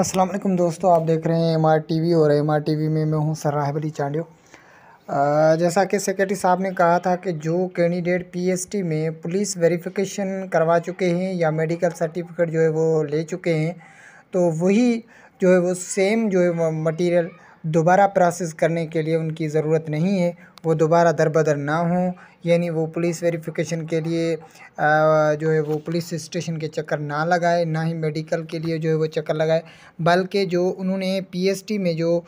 अस्सलाम वालेकुम दोस्तों आप देख रहे हैं एम आर टी वी और एम आर टी वी में मैं हूँ सर्राहब अली चांडियो जैसा कि सेक्रेटरी साहब ने कहा था कि जो कैंडिडेट पीएसटी में पुलिस वेरिफिकेशन करवा चुके हैं या मेडिकल सर्टिफिकेट जो है वो ले चुके हैं तो वही जो है वो सेम जो है मटीरियल दोबारा प्रोसेस करने के लिए उनकी ज़रूरत नहीं है वो दोबारा दर बदर ना हों यानी वो पुलिस वेरिफिकेशन के लिए जो है वो पुलिस स्टेशन के चक्कर ना लगाए ना ही मेडिकल के लिए जो है वो चक्कर लगाए बल्कि जो उन्होंने पीएसटी में जो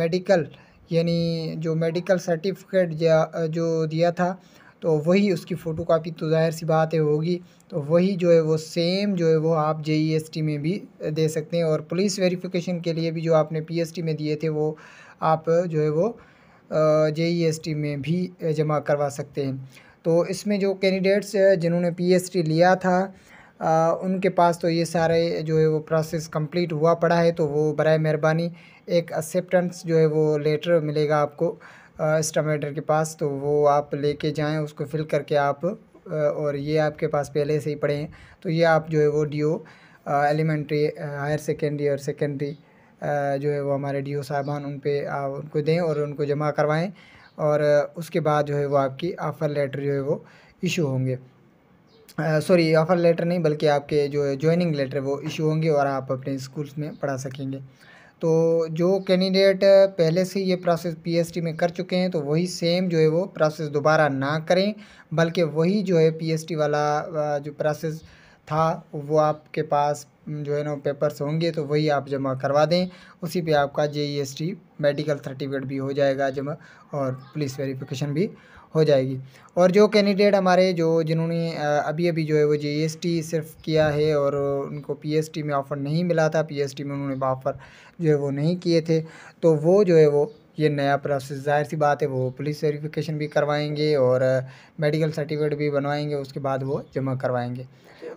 मेडिकल यानी जो मेडिकल सर्टिफिकेट जो दिया था तो वही उसकी फ़ोटो कापी तो ज़ाहिर सी बात है होगी तो वही जो है वो सेम जो है वो आप जे e में भी दे सकते हैं और पुलिस वेरिफिकेशन के लिए भी जो आपने पी में दिए थे वो आप जो है वो जे e में भी जमा करवा सकते हैं तो इसमें जो कैंडिडेट्स जिन्होंने पी लिया था आ, उनके पास तो ये सारे जो है वो प्रोसेस कंप्लीट हुआ पड़ा है तो वो बर मेहरबानी एक एक्सेप्टेंस जो है वो लेटर मिलेगा आपको स्टमेटर के पास तो वो आप लेके जाएं उसको फिल करके आप और ये आपके पास पहले से ही पड़े हैं तो ये आप जो है वो D O elementary higher secondary और सेकेंडरी जो है वो हमारे डी ओ साहबान उन पर आप उनको दें और उनको जमा करवाएँ और उसके बाद जो है वो आपकी आफ़र लेटर जो है वो इशू होंगे सॉरी ऑफ़र लेटर नहीं बल्कि आपके जो है ज्वाइनिंग लेटर वो इशू होंगे और आप अपने स्कूल्स में पढ़ा सकेंगे तो जो कैंडिडेट पहले से ये प्रोसेस पीएसटी में कर चुके हैं तो वही सेम जो है वो प्रोसेस दोबारा ना करें बल्कि वही जो है पीएसटी वाला जो प्रोसेस था वो आपके पास जो है ना पेपर्स होंगे तो वही आप जमा करवा दें उसी पे आपका J E S T medical certificate भी हो जाएगा जमा और पुलिस वेरिफिकेशन भी हो जाएगी और जो कैंडिडेट हमारे जो जिन्होंने अभी अभी जो है वो जे एस टी सिर्फ किया है और उनको पी एस टी में ऑफ़र नहीं मिला था पी एस टी में उन्होंने ऑफ़र जो है वो नहीं किए थे तो वो जो है वो ये नया प्रोसेस ज़ाहिर सी बात है वो पुलिस वेरिफिकेशन भी करवाएंगे और मेडिकल सर्टिफिकेट भी बनवाएंगे उसके बाद वो जमा करवाएंगे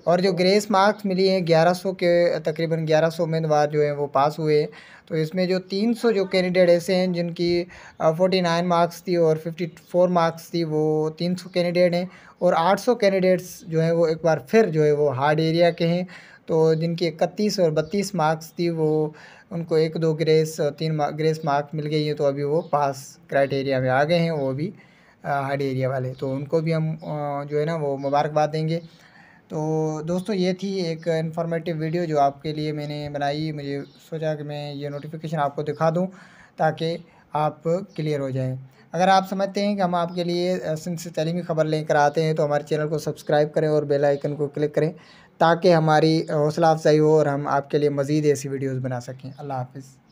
और जो ग्रेस मार्क्स मिली हैं 1100 के तकरीबन 1100 उम्मीदवार जो हैं वो पास हुए हैं तो इसमें जो 300 जो कैंडिडेट ऐसे हैं जिनकी 49 मार्क्स थी और 54 मार्क्स थी वो 300 कैंडिडेट हैं और 800 कैंडिडेट्स जो हैं वो एक बार फिर जो है वो हार्ड एरिया के हैं तो जिनकी इकतीस और बत्तीस मार्क्स थी वो उनको एक दो ग्रेस और तीन ग्रेस मार्क्स मिल गई है तो अभी वो पास क्राइटेरिया में आ गए हैं वो भी हार्ड एरिया वाले तो उनको भी हम जो है ना वो मुबारकबाद देंगे तो दोस्तों ये थी एक इन्फॉर्मेटिव वीडियो जो आपके लिए मैंने बनाई मुझे सोचा कि मैं ये नोटिफिकेशन आपको दिखा दूँ ताकि आप क्लियर हो जाएं अगर आप समझते हैं कि हम आपके लिए सिंह तलीमी ख़बर लेकर आते हैं तो हमारे चैनल को सब्सक्राइब करें और बेल आइकन को क्लिक करें ताकि हमारी हौसला अफजाई हो और हम आपके लिए मज़ीद ऐसी वीडियोज़ बना सकें अल्लाह हाफिज़